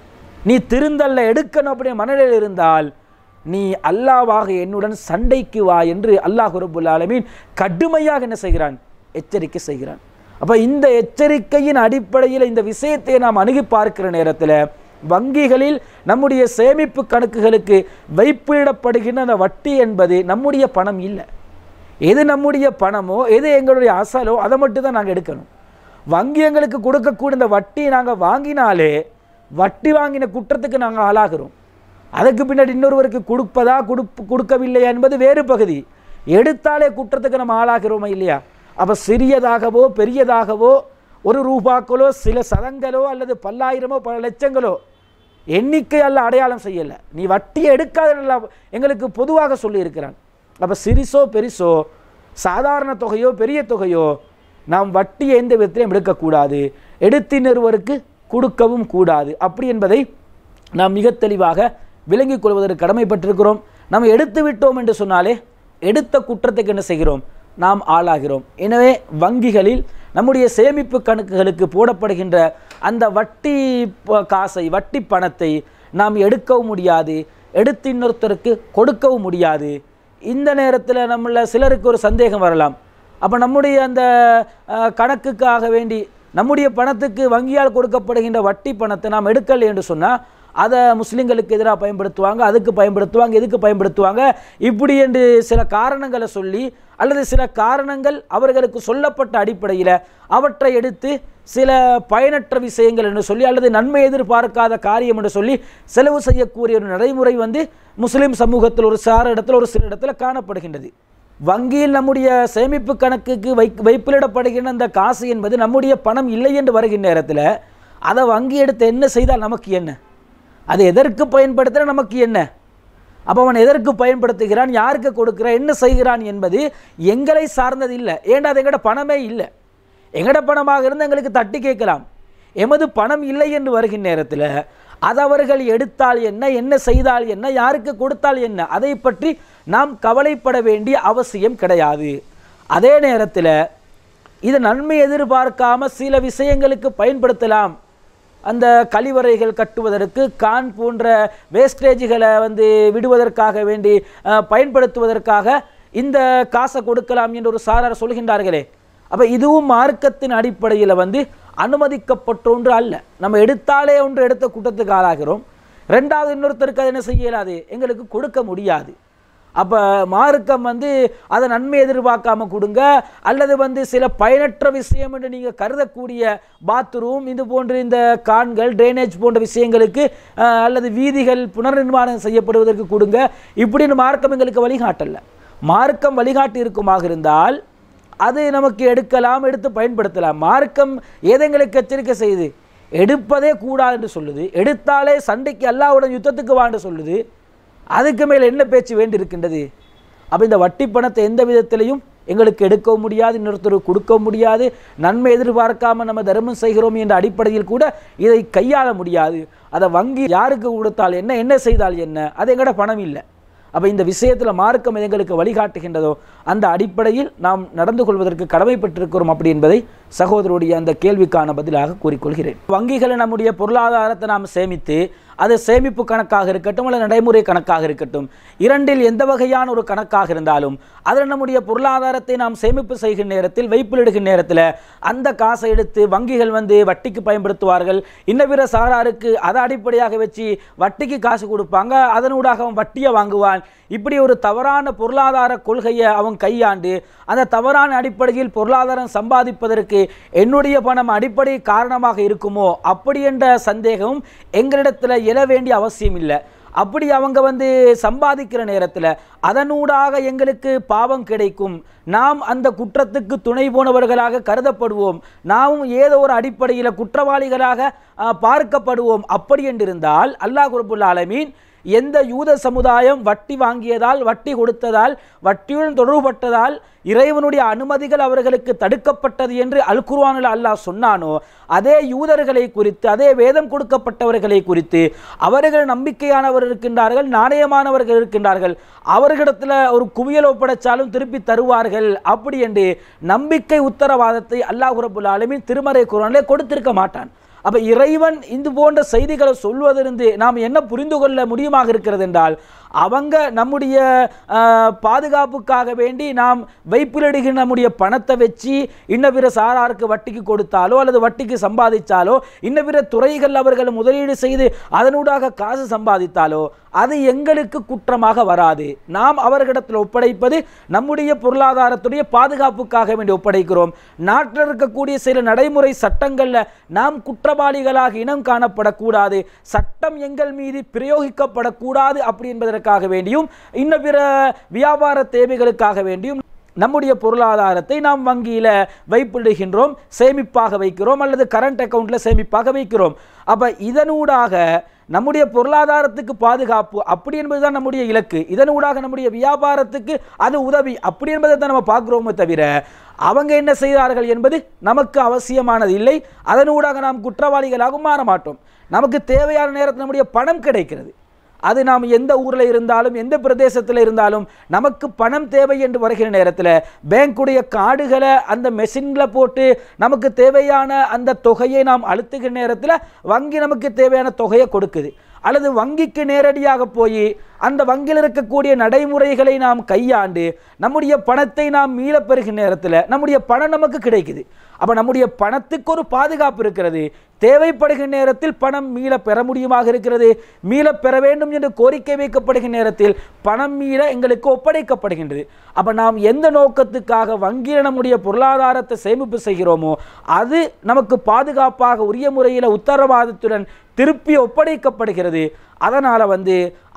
நீ திருந்தல்ல எடுக்கணும் அப்படின்னு மனநிலையில் இருந்தால் நீ அல்லாவாக என்னுடன் சண்டைக்கு வா என்று அல்லாஹ் ரபுல் ஆலமீன் கடுமையாக என்ன செய்கிறான் எச்சரிக்கை செய்கிறான் அப்போ இந்த எச்சரிக்கையின் அடிப்படையில் இந்த விஷயத்தை நாம் அணுகி பார்க்கிற நேரத்தில் வங்கிகளில் நம்முடைய சேமிப்பு கணக்குகளுக்கு வைப்பிடப்படுகின்ற அந்த வட்டி என்பது நம்முடைய பணம் இல்லை எது நம்முடைய பணமோ எது எங்களுடைய அசலோ அதை மட்டும் தான் நாங்கள் எடுக்கணும் வங்கி எங்களுக்கு கொடுக்கக்கூடிய இந்த வட்டி நாங்கள் வாங்கினாலே வட்டி வாங்கின குற்றத்துக்கு நாங்கள் ஆளாகிறோம் அதுக்கு பின்னாடி இன்னொருவருக்கு கொடுப்பதா கொடுப்பு கொடுக்கவில்லை என்பது வேறு பகுதி எடுத்தாலே குற்றத்துக்கு நம்ம ஆளாகிறோமா இல்லையா அப்போ சிறியதாகவோ பெரியதாகவோ ஒரு ரூபாக்களோ சில சதங்களோ அல்லது பல்லாயிரமோ பல லட்சங்களோ எண்ணிக்கை அல்ல அடையாளம் செய்யலை நீ வட்டியை எடுக்காத எங்களுக்கு பொதுவாக சொல்லியிருக்கிறான் அப்போ சிறிசோ பெரிசோ சாதாரண தொகையோ பெரிய தொகையோ நாம் வட்டியை எந்த விதத்திலையும் எடுக்கக்கூடாது எடுத்தினருவருக்கு கொடுக்கவும் கூடாது அப்படி என்பதை நாம் மிக தெளிவாக விளங்கிக் கொள்வதற்கு கடமைப்பட்டிருக்கிறோம் நாம் எடுத்து விட்டோம் என்று சொன்னாலே எடுத்த குற்றத்துக்கு என்ன செய்கிறோம் நாம் ஆளாகிறோம் எனவே வங்கிகளில் நம்முடைய சேமிப்பு கணக்குகளுக்கு போடப்படுகின்ற அந்த வட்டி காசை வட்டி பணத்தை நாம் எடுக்கவும் முடியாது எடுத்து இன்னொருத்தருக்கு கொடுக்கவும் முடியாது இந்த நேரத்தில் நம்மள சிலருக்கு ஒரு சந்தேகம் வரலாம் அப்போ நம்முடைய அந்த கணக்குக்காக வேண்டி நம்முடைய பணத்துக்கு வங்கியால் கொடுக்கப்படுகின்ற வட்டி பணத்தை நாம் எடுக்கலை என்று சொன்னால் அதை முஸ்லீம்களுக்கு எதிராக பயன்படுத்துவாங்க அதுக்கு பயன்படுத்துவாங்க எதுக்கு பயன்படுத்துவாங்க இப்படி என்று சில காரணங்களை சொல்லி அல்லது சில காரணங்கள் அவர்களுக்கு சொல்லப்பட்ட அடிப்படையில் அவற்றை எடுத்து சில பயனற்ற விஷயங்கள் என்று சொல்லி அல்லது நன்மை எதிர்பார்க்காத காரியம் என்று சொல்லி செலவு செய்யக்கூடிய ஒரு நடைமுறை வந்து முஸ்லீம் சமூகத்தில் ஒரு சார இடத்துல ஒரு சில இடத்துல காணப்படுகின்றது வங்கியில் நம்முடைய சேமிப்பு கணக்குக்கு வை வைப்பிலிடப்படுகின்ற அந்த காசு என்பது நம்முடைய பணம் இல்லை என்று வருகின்ற நேரத்தில் அதை வங்கி எடுத்து என்ன செய்தால் நமக்கு என்ன அது எதற்கு பயன்படுத்துகிற நமக்கு என்ன அப்போ அவன் எதற்கு பயன்படுத்துகிறான் யாருக்கு கொடுக்குறான் என்ன செய்கிறான் என்பது எங்களை சார்ந்தது இல்லை ஏண்டா அது எங்கட பணமே இல்லை எங்கட பணமாக இருந்து எங்களுக்கு தட்டி கேட்கலாம் எமது பணம் இல்லை என்று வருகின்ற நேரத்தில் அதை அவர்கள் எடுத்தால் என்ன என்ன செய்தால் என்ன யாருக்கு கொடுத்தால் என்ன அதை பற்றி நாம் கவலைப்பட வேண்டிய அவசியம் கிடையாது அதே நேரத்தில் இது நன்மை எதிர்பார்க்காம சில விஷயங்களுக்கு பயன்படுத்தலாம் அந்த கழிவறைகள் கட்டுவதற்கு கான் போன்ற வேஸ்டேஜ்களை வந்து விடுவதற்காக வேண்டி பயன்படுத்துவதற்காக இந்த காசை கொடுக்கலாம் என்று ஒரு சாரார் சொல்கின்றார்களே அப்போ இதுவும் மார்க்கத்தின் அடிப்படையில் வந்து அனுமதிக்கப்பட்ட ஒன்று அல்ல நம்ம எடுத்தாலே ஒன்று எடுத்த கூட்டத்துக்கு ஆளாகிறோம் ரெண்டாவது இன்னொருத்தருக்கு அது என்ன செய்யலாது எங்களுக்கு கொடுக்க முடியாது அப்போ மார்க்கம் வந்து அதை நன்மை எதிர்பார்க்காம கொடுங்க அல்லது வந்து சில பயனற்ற விஷயம் என்று நீங்கள் கருதக்கூடிய பாத்ரூம் இது போன்ற இந்த கான்கள் ட்ரைனேஜ் போன்ற விஷயங்களுக்கு அல்லது வீதிகள் புனர் நிர்மாணம் செய்யப்படுவதற்கு கொடுங்க இப்படின்னு மார்க்கம் எங்களுக்கு வழிகாட்டல மார்க்கம் வழிகாட்டி இருக்குமாக இருந்தால் அது நமக்கு எடுக்கலாம் எடுத்து பயன்படுத்தலாம் மார்க்கம் எதெங்களுக்கு எச்சரிக்கை செய்யுது எடுப்பதே கூடாது என்று சொல்லுது எடுத்தாலே சண்டைக்கு எல்லாவுடன் யுத்தத்துக்கு வாண்டு சொல்லுது அதுக்கு மேல் என்ன பேச்சு வேண்டியிருக்கின்றது அப்போ இந்த வட்டி பணத்தை எந்த விதத்திலையும் எங்களுக்கு எடுக்கவும் முடியாது இன்னொருத்தருக்கு கொடுக்கவும் முடியாது நன்மை எதிர்பார்க்காமல் நம்ம தர்மம் செய்கிறோம் என்ற அடிப்படையில் கூட இதை கையாள முடியாது அதை வங்கி யாருக்கு கொடுத்தால் என்ன என்ன செய்தால் என்ன அது எங்கட பணம் இல்லை அப்போ இந்த விஷயத்தில் மார்க்கம் எங்களுக்கு வழிகாட்டுகின்றதோ அந்த அடிப்படையில் நாம் நடந்து கொள்வதற்கு கடமைப்பட்டிருக்கிறோம் அப்படி என்பதை சகோதரருடைய அந்த கேள்விக்கான பதிலாக கூறிக்கொள்கிறேன் வங்கிகளை நம்முடைய பொருளாதாரத்தை நாம் சேமித்து அது சேமிப்பு கணக்காக இருக்கட்டும் அல்லது நடைமுறை கணக்காக இருக்கட்டும் இரண்டில் எந்த வகையான ஒரு கணக்காக இருந்தாலும் அதில் நம்முடைய பொருளாதாரத்தை நாம் சேமிப்பு செய்கிற நேரத்தில் வைப்பில் வைப்பிலிடுகிற நேரத்தில் அந்த காசை எடுத்து வங்கிகள் வந்து வட்டிக்கு பயன்படுத்துவார்கள் இன்ன பிற சாராருக்கு அதை அடிப்படையாக வச்சு வட்டிக்கு காசு கொடுப்பாங்க அதனூடாக அவன் வட்டியை வாங்குவான் இப்படி ஒரு தவறான பொருளாதார கொள்கையை அவன் கையாண்டு அந்த தவறான அடிப்படையில் பொருளாதாரம் சம்பாதிப்பதற்கு என்னுடைய பணம் அடிப்படை காரணமாக இருக்குமோ அப்படி என்ற சந்தேகம் எங்களிடத்தில் எழ வேண்டிய அவசியம் இல்லை அப்படி அவங்க வந்து சம்பாதிக்கிற நேரத்தில் அதனூடாக எங்களுக்கு பாவம் கிடைக்கும் நாம் அந்த குற்றத்துக்கு துணை போனவர்களாக கருதப்படுவோம் நாமும் ஏதோ ஒரு அடிப்படையில் குற்றவாளிகளாக பார்க்கப்படுவோம் அப்படி என்றிருந்தால் அல்லாஹ் குருபுல்லா ஆலமீன் எந்த யூத சமுதாயம் வட்டி வாங்கியதால் வட்டி கொடுத்ததால் வட்டியுடன் தொடர்புபட்டதால் இறைவனுடைய அனுமதிகள் அவர்களுக்கு தடுக்கப்பட்டது என்று அல் குர்வானில் அல்லாஹ் சொன்னானோ அதே யூதர்களை குறித்து அதே வேதம் கொடுக்கப்பட்டவர்களை குறித்து அவர்கள் நம்பிக்கையானவர் இருக்கின்றார்கள் நாணயமானவர்கள் இருக்கின்றார்கள் அவர்களிடத்தில் ஒரு குவியல் ஒப்படைச்சாலும் திருப்பி தருவார்கள் அப்படி என்று நம்பிக்கை உத்தரவாதத்தை அல்லாஹ் ரபுல் திருமறை குரானிலே கொடுத்திருக்க மாட்டான் அப்போ இறைவன் இது போன்ற செய்திகளை சொல்வதிலிருந்து நாம் என்ன புரிந்து கொள்ள முடியுமாக இருக்கிறது என்றால் அவங்க நம்முடைய பாதுகாப்புக்காக வேண்டி நாம் வைப்பிலடுகிற நம்முடைய பணத்தை வச்சு இன்ன பிற சாராருக்கு வட்டிக்கு கொடுத்தாலோ அல்லது வட்டிக்கு சம்பாதித்தாலோ இன்ன பிற துறைகள் அவர்கள் முதலீடு செய்து அதனூடாக காசு சம்பாதித்தாலோ அது எங்களுக்கு குற்றமாக வராது நாம் அவர்களிடத்தில் ஒப்படைப்பது நம்முடைய பொருளாதாரத்துடைய பாதுகாப்புக்காக வேண்டி ஒப்படைக்கிறோம் நாட்டில் இருக்கக்கூடிய சில நடைமுறை சட்டங்களில் நாம் குற்ற குற்றவாளிகளாக இனம் காணப்படக்கூடாது சட்டம் எங்கள் மீது பிரயோகிக்கப்படக்கூடாது அப்படி என்பதற்காக வேண்டியும் இன்ன பிற வியாபார தேவைகளுக்காக வேண்டியும் நம்முடைய பொருளாதாரத்தை நாம் வங்கியில் வைப்பிடுகின்றோம் சேமிப்பாக வைக்கிறோம் அல்லது கரண்ட் அக்கௌண்ட்டில் சேமிப்பாக வைக்கிறோம் அப்போ இதனூடாக நம்முடைய பொருளாதாரத்துக்கு பாதுகாப்பு அப்படி என்பதுதான் நம்முடைய இலக்கு இதன் ஊடாக நம்முடைய வியாபாரத்துக்கு அது உதவி அப்படி என்பதை தான் நம்ம பார்க்குறோமே தவிர அவங்க என்ன செய்தார்கள் என்பது நமக்கு அவசியமானது இல்லை அதன் ஊடாக நாம் குற்றவாளிகளாக மாற மாட்டோம் நமக்கு தேவையான நேரத்தில் நம்முடைய பணம் கிடைக்கிறது அது நாம் எந்த ஊரில் இருந்தாலும் எந்த பிரதேசத்தில் இருந்தாலும் நமக்கு பணம் தேவை என்று வருகிற நேரத்தில் பேங்க்குடைய கார்டுகளை அந்த மெஷினில் போட்டு நமக்கு தேவையான அந்த தொகையை நாம் அழுத்துகிற நேரத்தில் வங்கி நமக்கு தேவையான தொகையை கொடுக்குது அல்லது வங்கிக்கு நேரடியாக போய் அந்த வங்கியில் இருக்கக்கூடிய நடைமுறைகளை நாம் கையாண்டு நம்முடைய பணத்தை நாம் மீளப்பெறுகிற நேரத்தில் நம்முடைய பணம் நமக்கு கிடைக்குது அப்போ நம்முடைய பணத்துக்கு ஒரு பாதுகாப்பு இருக்கிறது தேவைப்படுகிற நேரத்தில் பணம் மீள பெற முடியுமாக இருக்கிறது மீள பெற வேண்டும் என்று கோரிக்கை வைக்கப்படுகிற நேரத்தில் பணம் மீள எங்களுக்கு ஒப்படைக்கப்படுகின்றது அப்போ நாம் எந்த நோக்கத்துக்காக வங்கியில் நம்முடைய பொருளாதாரத்தை சேமிப்பு செய்கிறோமோ அது நமக்கு பாதுகாப்பாக உரிய முறையில் உத்தரவாதத்துடன் திருப்பி ஒப்படைக்கப்படுகிறது அதனால் வந்து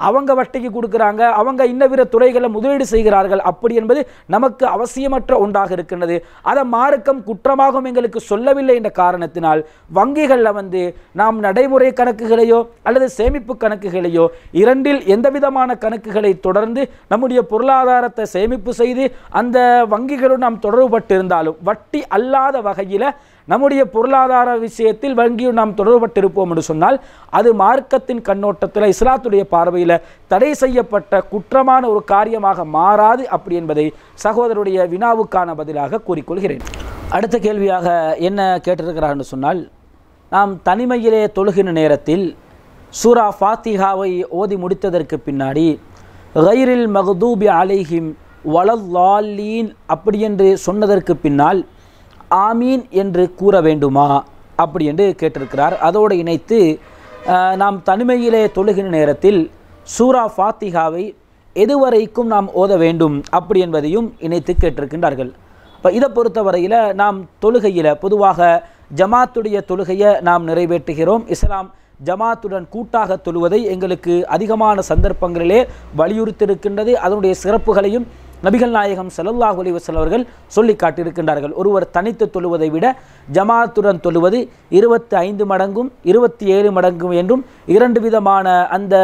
அவங்க வட்டிக்கு கொடுக்குறாங்க அவங்க இன்னவிர துறைகளை முதலீடு செய்கிறார்கள் அப்படி என்பது நமக்கு அவசியமற்ற ஒன்றாக இருக்கின்றது அதை மார்க்கம் குற்றமாகவும் எங்களுக்கு சொல்லவில்லை என்ற காரணத்தினால் வங்கிகள் வங்கிகளில் வந்து நாம் நடைமுறை கணக்குகளையோ அல்லது சேமிப்பு கணக்குகளையோ இரண்டில் எந்த விதமான கணக்குகளை தொடர்ந்து நம்முடைய பொருளாதாரத்தை சேமிப்பு செய்து அந்த வங்கிகளுடன் நாம் தொடர்புபட்டிருந்தாலும் வட்டி அல்லாத வகையில் நம்முடைய பொருளாதார விஷயத்தில் வங்கியும் நாம் தொடர்பட்டிருப்போம் என்று சொன்னால் அது மார்க்கத்தின் கண்ணோட்டத்தில் இஸ்லாத்துடைய பார்வையில் தடை செய்யப்பட்ட குற்றமான ஒரு காரியமாக மாறாது அப்படி என்பதை சகோதரருடைய வினாவுக்கான பதிலாக கூறிக்கொள்கிறேன் அடுத்த கேள்வியாக என்ன கேட்டிருக்கிறார்னு சொன்னால் நாம் தனிமையிலே தொழுகின நேரத்தில் சூரா ஃபாத்திஹாவை ஓதி முடித்ததற்கு பின்னாடி ஹைரில் மஹதூபி அலைஹிம் வளல்லாலீன் அப்படி என்று சொன்னதற்கு பின்னால் ஆமீன் என்று கூற வேண்டுமா அப்படி என்று கேட்டிருக்கிறார் அதோடு இணைத்து நாம் தனிமையிலே தொழுகின நேரத்தில் சூரா ஃபாத்திஹாவை எதுவரைக்கும் நாம் ஓத வேண்டும் அப்படி என்பதையும் இணைத்து கேட்டிருக்கின்றார்கள் இப்போ இதை பொறுத்தவரையில் நாம் தொழுகையில் பொதுவாக ஜமாத்துடைய தொழுகையை நாம் நிறைவேற்றுகிறோம் இஸ்லாம் ஜமாத்துடன் கூட்டாக தொழுவதை எங்களுக்கு அதிகமான சந்தர்ப்பங்களிலே வலியுறுத்தியிருக்கின்றது அதனுடைய சிறப்புகளையும் நபிகள் நாயகம் சல்லாஹ் அலி வசல் சொல்லி காட்டியிருக்கின்றார்கள் ஒருவர் தனித்து தொழுவதை விட ஜமாத்துடன் தொழுவது இருபத்தி ஐந்து மடங்கும் இருபத்தி ஏழு மடங்கும் என்றும் இரண்டு விதமான அந்த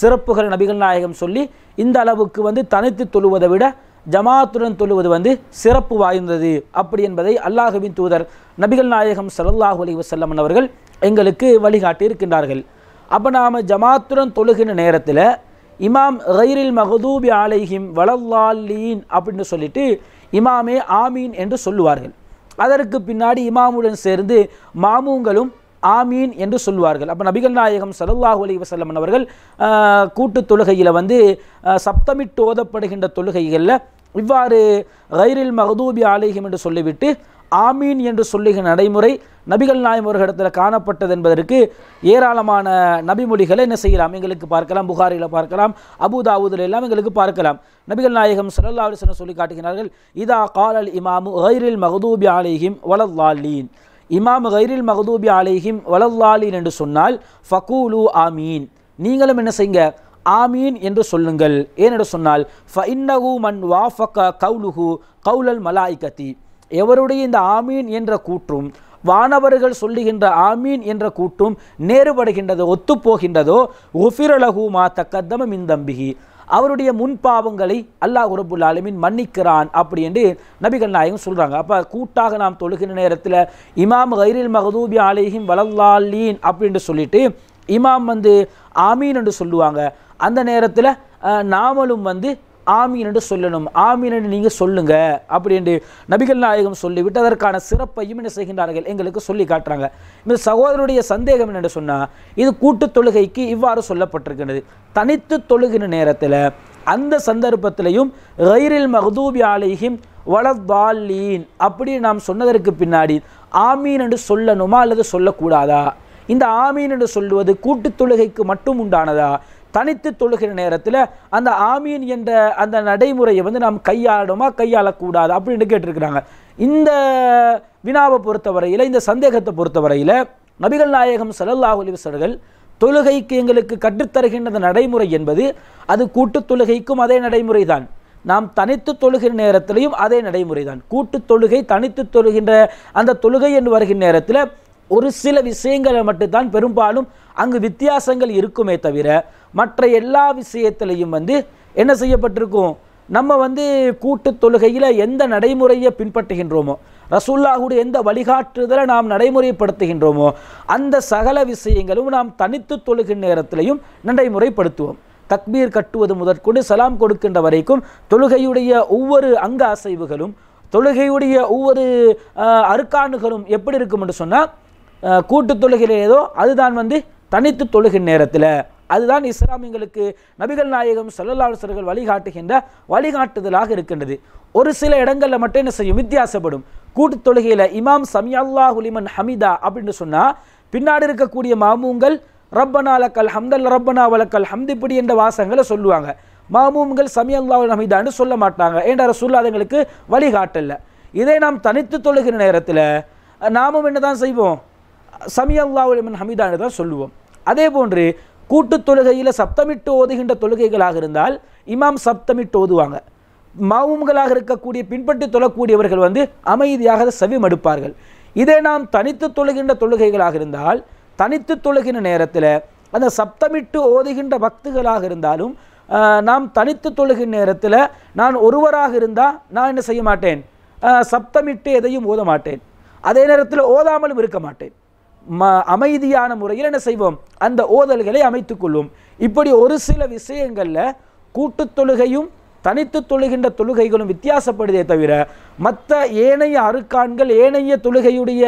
சிறப்புகள் நபிகள் நாயகம் சொல்லி இந்த அளவுக்கு வந்து தனித்து தொழுவதை விட ஜமாத்துடன் தொழுவது வந்து சிறப்பு வாய்ந்தது அப்படி என்பதை அல்லாஹுவின் தூதர் நபிகள் நாயகம் சல்லாஹூ அலி வசல்லம்மன் அவர்கள் எங்களுக்கு வழிகாட்டி இருக்கின்றார்கள் அப்போ நாம் ஜமாத்துடன் தொழுகின்ற நேரத்தில் இமாம் ரயிலில் மகதூபி ஆலைஹிம் வளல்லாலீன் அப்படின்னு சொல்லிட்டு இமாமே ஆமீன் என்று சொல்லுவார்கள் அதற்கு பின்னாடி இமாமுடன் சேர்ந்து மாமூங்களும் ஆமீன் என்று சொல்வார்கள் அப்போ நபிகள் நாயகம் சல்லாஹூ அலி வசல்லம்மன் அவர்கள் கூட்டு தொழுகையில் வந்து சப்தமிட்டு ஓதப்படுகின்ற தொழுகைகளில் இவ்வாறு ஹைரில் மகதூபி ஆலேகம் என்று சொல்லிவிட்டு ஆமீன் என்று சொல்லுகிற நடைமுறை நபிகள் நாயம் அவர்களிடத்தில் காணப்பட்டது என்பதற்கு ஏராளமான நபிமொழிகளை என்ன செய்யலாம் எங்களுக்கு பார்க்கலாம் புகாரிகளை பார்க்கலாம் அபுதாவுதில் எல்லாம் எங்களுக்கு பார்க்கலாம் நபிகள் நாயகம் சல்லா அலிசன சொல்லி காட்டுகிறார்கள் இதா காலல் இமாமு ஹைரில் மகதூபி ஆலேஹிம் வலல்லாலீன் இமாம் ஹைரில் மகதூபி ஆலேகிம் வலல்லாலீன் என்று சொன்னால் ஃபகூலு ஆமீன் நீங்களும் என்ன செய்யுங்க ஆமீன் என்று சொல்லுங்கள் ஏனென்று சொன்னால் ஃப இன்னகு மண் வாஃபக்க கவுலுஹு கவுலல் மலாய்கத்தி எவருடைய இந்த ஆமீன் என்ற கூற்றும் வானவர்கள் சொல்லுகின்ற ஆமீன் என்ற கூட்டும் நேறுபடுகின்றதோ ஒத்துப்போகின்றதோ உஃபிரலகுமா மா தக்கத்தம மின்தம்பிகி அவருடைய முன்பாவங்களை அல்லாஹ் உரபுல் ஆலமின் மன்னிக்கிறான் அப்படி என்று நபிகள் நாயகம் சொல்கிறாங்க அப்போ கூட்டாக நாம் தொழுகின்ற நேரத்தில் இமாம் கைரில் மகதூபி ஆலேஹிம் வளல்லாலீன் அப்படின்னு சொல்லிட்டு இமாம் வந்து ஆமீன் என்று சொல்லுவாங்க அந்த நேரத்தில் நாமளும் வந்து ஆமீன் என்று சொல்லணும் ஆமீன் என்று நீங்கள் சொல்லுங்க அப்படி என்று நபிகள் நாயகம் சொல்லிவிட்டு அதற்கான சிறப்பையும் என்ன செய்கின்றார்கள் எங்களுக்கு சொல்லி காட்டுறாங்க இந்த சகோதரருடைய சந்தேகம் என்னென்று சொன்னால் இது கூட்டு தொழுகைக்கு இவ்வாறு சொல்லப்பட்டிருக்கிறது தனித்து தொழுகின நேரத்தில் அந்த சந்தர்ப்பத்திலையும் கயிறில் மஹதூபி ஆலயம் வளவாலீன் அப்படி நாம் சொன்னதற்கு பின்னாடி ஆமீன் என்று சொல்லணுமா அல்லது சொல்லக்கூடாதா இந்த ஆமீன் என்று சொல்லுவது கூட்டுத் தொழுகைக்கு மட்டும் உண்டானதா தனித்து தொழுகிற நேரத்தில் அந்த ஆமீன் என்ற அந்த நடைமுறையை வந்து நாம் கையாளணுமா கையாளக்கூடாது அப்படின்னு கேட்டிருக்கிறாங்க இந்த வினாவை பொறுத்தவரையில் இந்த சந்தேகத்தை பொறுத்தவரையில் நபிகள் நாயகம் சல்லல்லாஹ் அலிவசர்கள் தொழுகைக்கு எங்களுக்கு கற்றுத்தருகின்ற நடைமுறை என்பது அது கூட்டு தொழுகைக்கும் அதே நடைமுறை தான் நாம் தனித்து தொழுகிற நேரத்திலையும் அதே நடைமுறை தான் கூட்டு தொழுகை தனித்து தொழுகின்ற அந்த தொழுகை என்று வருகின்ற நேரத்தில் ஒரு சில விஷயங்களை மட்டும்தான் பெரும்பாலும் அங்கு வித்தியாசங்கள் இருக்குமே தவிர மற்ற எல்லா விஷயத்திலையும் வந்து என்ன செய்யப்பட்டிருக்கும் நம்ம வந்து கூட்டு தொழுகையில் எந்த நடைமுறையை பின்பற்றுகின்றோமோ ரசூல்லாஹுடைய எந்த வழிகாட்டுதலை நாம் நடைமுறைப்படுத்துகின்றோமோ அந்த சகல விஷயங்களும் நாம் தனித்து தொழுகிற நேரத்திலையும் நடைமுறைப்படுத்துவோம் தக்பீர் கட்டுவது முதற்கொண்டு சலாம் கொடுக்கின்ற வரைக்கும் தொழுகையுடைய ஒவ்வொரு அங்க அசைவுகளும் தொழுகையுடைய ஒவ்வொரு அருக்கானுகளும் எப்படி இருக்கும் என்று சொன்னால் கூட்டு தொழுகையில் ஏதோ அதுதான் வந்து தனித்து தொழுகின் நேரத்தில் அதுதான் இஸ்லாமியங்களுக்கு நபிகள் நாயகம் செல்லல்லாசர்கள் வழிகாட்டுகின்ற வழிகாட்டுதலாக இருக்கின்றது ஒரு சில இடங்களில் மட்டும் என்ன செய்யும் வித்தியாசப்படும் கூட்டு தொழுகையில் இமாம் சமியல்லா ஹுலிமன் ஹமிதா அப்படின்னு சொன்னால் பின்னாடி இருக்கக்கூடிய மாமூங்கள் ரப்பனா அலக்கல் ஹம்தல் ரப்பனா வலக்கல் ஹம்திப்படி என்ற வாசங்களை சொல்லுவாங்க மாமூங்கள் சமியல்லா ஹமிதான்னு சொல்ல மாட்டாங்க ஏன்ற சொல்லாதங்களுக்கு வழிகாட்டல இதை நாம் தனித்து தொழுகிற நேரத்தில் நாமும் என்ன தான் செய்வோம் சமியல்லா ஹமிதான்னு தான் சொல்லுவோம் அதே போன்று கூட்டு தொழுகையில் சப்தமிட்டு ஓதுகின்ற தொழுகைகளாக இருந்தால் இமாம் சப்தமிட்டு ஓதுவாங்க மாவும்களாக இருக்கக்கூடிய பின்பற்றி தொழக்கூடியவர்கள் வந்து அமைதியாக செவி மடுப்பார்கள் இதே நாம் தனித்து தொழுகின்ற தொழுகைகளாக இருந்தால் தனித்து தொழுகின்ற நேரத்தில் அந்த சப்தமிட்டு ஓதுகின்ற பக்துகளாக இருந்தாலும் நாம் தனித்து தொழுகின் நேரத்தில் நான் ஒருவராக இருந்தால் நான் என்ன செய்ய மாட்டேன் சப்தமிட்டு எதையும் ஓத மாட்டேன் அதே நேரத்தில் ஓதாமலும் இருக்க மாட்டேன் அமைதியான முறையில் என்ன செய்வோம் அந்த ஓதல்களை கொள்வோம் இப்படி ஒரு சில விஷயங்களில் கூட்டு தொழுகையும் தனித்து தொழுகின்ற தொழுகைகளும் வித்தியாசப்படுதே தவிர மற்ற ஏனைய அருக்கான்கள் ஏனைய தொழுகையுடைய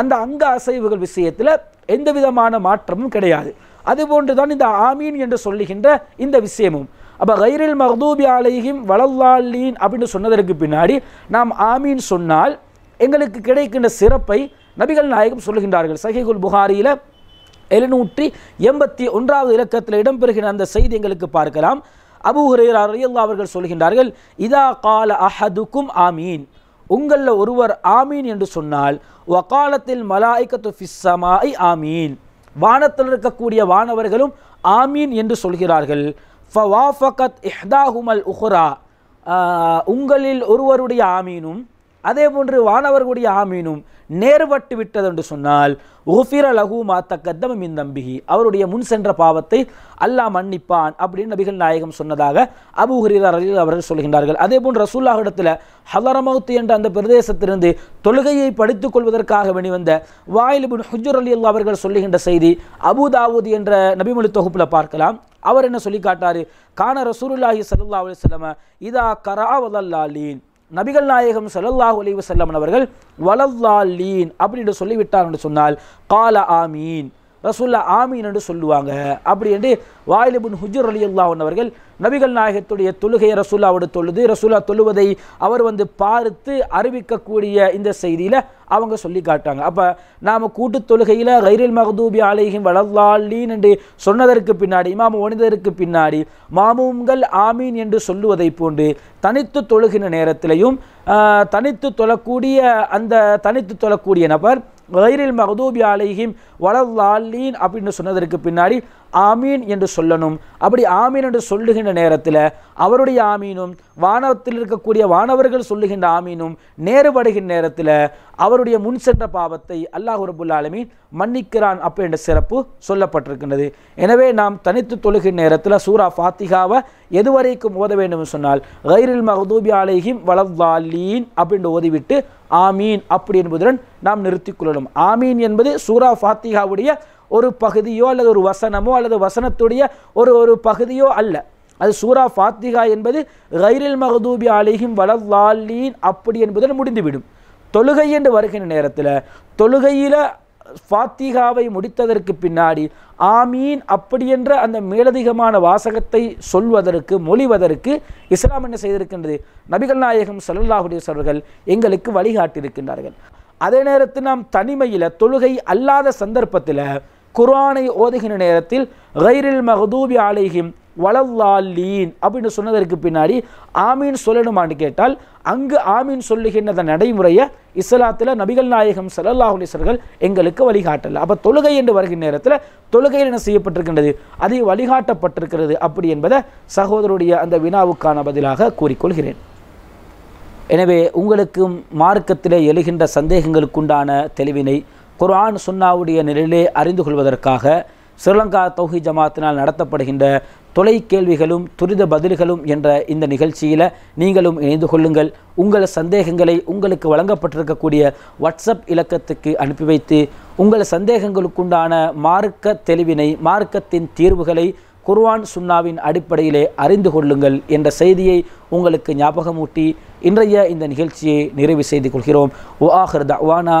அந்த அங்க அசைவுகள் விஷயத்தில் எந்த விதமான மாற்றமும் கிடையாது அதுபோன்று தான் இந்த ஆமீன் என்று சொல்லுகின்ற இந்த விஷயமும் அப்போ கைரில் மஹதூபி ஆலையும் வளல்லாலின் அப்படின்னு சொன்னதற்கு பின்னாடி நாம் ஆமீன் சொன்னால் எங்களுக்கு கிடைக்கின்ற சிறப்பை நபிகள் நாயகம் சொல்லுகின்றார்கள் சஹிகுல் புகாரியில் எழுநூற்றி எண்பத்தி ஒன்றாவது இலக்கத்தில் இடம்பெறுகிற அந்த செய்தி எங்களுக்கு பார்க்கலாம் அபு ஹுரேரா அவர்கள் சொல்கின்றார்கள் இதா கால அஹதுக்கும் ஆமீன் உங்களில் ஒருவர் ஆமீன் என்று சொன்னால் வக்காலத்தில் மலாய்கத்து ஃபிஸ்ஸமாய் ஆமீன் வானத்தில் இருக்கக்கூடிய வானவர்களும் ஆமீன் என்று சொல்கிறார்கள் ஃபவாஃபகத் இஹ்தாஹுமல் உஹ்ரா உங்களில் ஒருவருடைய ஆமீனும் அதே போன்று வானவர்களுடைய ஆமீனும் நேர்பட்டு விட்டது என்று சொன்னால் உஃபிர லகு மாத்தக்கத்தம மின் தம்பிகி அவருடைய முன் சென்ற பாவத்தை அல்லாஹ் மன்னிப்பான் அப்படின்னு நபிகள் நாயகம் சொன்னதாக அபு ஹுரீரா அவர்கள் சொல்கின்றார்கள் அதே போன்று ரசூல்லாஹ் இடத்துல ஹலரமௌத்து என்ற அந்த பிரதேசத்திலிருந்து தொழுகையை படித்துக் கொள்வதற்காக வெளிவந்த வாயிலிபின் ஹுஜுர் அலி அல்லா அவர்கள் சொல்லுகின்ற செய்தி அபுதாவூத் என்ற நபிமொழி தொகுப்பில் பார்க்கலாம் அவர் என்ன சொல்லி காட்டாரு கான ரசூலுல்லாஹி சல்லா அலுவலம இதா கரா வதல்லாலீன் நபிகள் நாயகம் சல்லல்லாஹ் அலி வசல்லம் அவர்கள் லீன் அப்படின்னு சொல்லிவிட்டார் என்று சொன்னால் கால ஆமீன் ரசூல்லா ஆமீன் என்று சொல்லுவாங்க அப்படி என்று வாயிலிபின் ஹுஜூர் அலி அல்லாஹன் அவர்கள் நபிகள் நாயகத்துடைய தொழுகையை ரசூல்லாவோடு தொழுது ரசூல்லா தொழுவதை அவர் வந்து பார்த்து அறிவிக்கக்கூடிய இந்த செய்தியில் அவங்க சொல்லி காட்டாங்க அப்போ நாம் கூட்டு தொழுகையில் கைரில் மகதூபி ஆலயம் வளர்லாலின் என்று சொன்னதற்கு பின்னாடி இமாம் ஒனிதற்கு பின்னாடி மாமூம்கள் ஆமீன் என்று சொல்லுவதை போன்று தனித்து தொழுகின நேரத்திலையும் தனித்து தொழக்கூடிய அந்த தனித்து தொழக்கூடிய நபர் வயிறில் மகதூபி அலைஹிம் வளர்லாலீன் அப்படின்னு சொன்னதற்கு பின்னாடி ஆமீன் என்று சொல்லணும் அப்படி ஆமீன் என்று சொல்லுகின்ற நேரத்தில் அவருடைய ஆமீனும் வானத்தில் இருக்கக்கூடிய வானவர்கள் சொல்லுகின்ற ஆமீனும் நேருபடுகின்ற நேரத்தில் அவருடைய முன் சென்ற பாவத்தை அல்லாஹ் ரபுல் ஆலமீன் மன்னிக்கிறான் அப்போ என்ற சிறப்பு சொல்லப்பட்டிருக்கின்றது எனவே நாம் தனித்து தொழுகின்ற நேரத்தில் சூரா ஃபாத்திகாவை எதுவரைக்கும் ஓத வேண்டும் சொன்னால் கைரில் மஹதூபி ஆலேஹிம் வளவாலீன் அப்படின்னு ஓதிவிட்டு ஆமீன் அப்படி என்பதுடன் நாம் நிறுத்திக் கொள்ளணும் ஆமீன் என்பது சூரா ஃபாத்திகாவுடைய ஒரு பகுதியோ அல்லது ஒரு வசனமோ அல்லது வசனத்துடைய ஒரு ஒரு பகுதியோ அல்ல அது சூரா ஃபாத்திகா என்பது கைரில் மகதூபி அலிஹிம் வளல்லாலீன் அப்படி என்பதில் முடிந்துவிடும் தொழுகை என்று வருகின்ற நேரத்தில் தொழுகையில் ஃபாத்திகாவை முடித்ததற்கு பின்னாடி ஆமீன் அப்படி என்ற அந்த மேலதிகமான வாசகத்தை சொல்வதற்கு மொழிவதற்கு இஸ்லாம் என்ன செய்திருக்கின்றது நபிகள் நாயகம் சல்லாஹுடைய சர்வர்கள் எங்களுக்கு வழிகாட்டியிருக்கின்றார்கள் அதே நேரத்தில் நாம் தனிமையில் தொழுகை அல்லாத சந்தர்ப்பத்தில் குரானை ஓதுகின்ற நேரத்தில் கைரில் மஹதூபி அலைஹிம் வளல்லாலீன் அப்படின்னு சொன்னதற்கு பின்னாடி ஆமீன் சொல்லணுமான்னு கேட்டால் அங்கு ஆமீன் சொல்லுகின்ற அந்த நடைமுறையை இஸ்லாத்தில் நபிகள் நாயகம் சல்லல்லாஹ் எங்களுக்கு வழிகாட்டல அப்போ தொழுகை என்று வருகின்ற நேரத்தில் தொழுகையில் என்ன செய்யப்பட்டிருக்கின்றது அதை வழிகாட்டப்பட்டிருக்கிறது அப்படி என்பதை சகோதரருடைய அந்த வினாவுக்கான பதிலாக கூறிக்கொள்கிறேன் எனவே உங்களுக்கும் மார்க்கத்திலே எழுகின்ற சந்தேகங்களுக்குண்டான தெளிவினை குர்ஆன் சுன்னாவுடைய நிலையிலே அறிந்து கொள்வதற்காக ஸ்ரீலங்கா தௌஹி ஜமாத்தினால் நடத்தப்படுகின்ற தொலை கேள்விகளும் துரித பதில்களும் என்ற இந்த நிகழ்ச்சியில் நீங்களும் இணைந்து கொள்ளுங்கள் உங்கள் சந்தேகங்களை உங்களுக்கு வழங்கப்பட்டிருக்கக்கூடிய வாட்ஸ்அப் இலக்கத்துக்கு அனுப்பி வைத்து உங்கள் சந்தேகங்களுக்குண்டான மார்க்க தெளிவினை மார்க்கத்தின் தீர்வுகளை குர்வான் சுன்னாவின் அடிப்படையிலே அறிந்து கொள்ளுங்கள் என்ற செய்தியை உங்களுக்கு ஞாபகமூட்டி இன்றைய இந்த நிகழ்ச்சியை நிறைவு செய்து கொள்கிறோம் ஓ ஆஹர் தவானா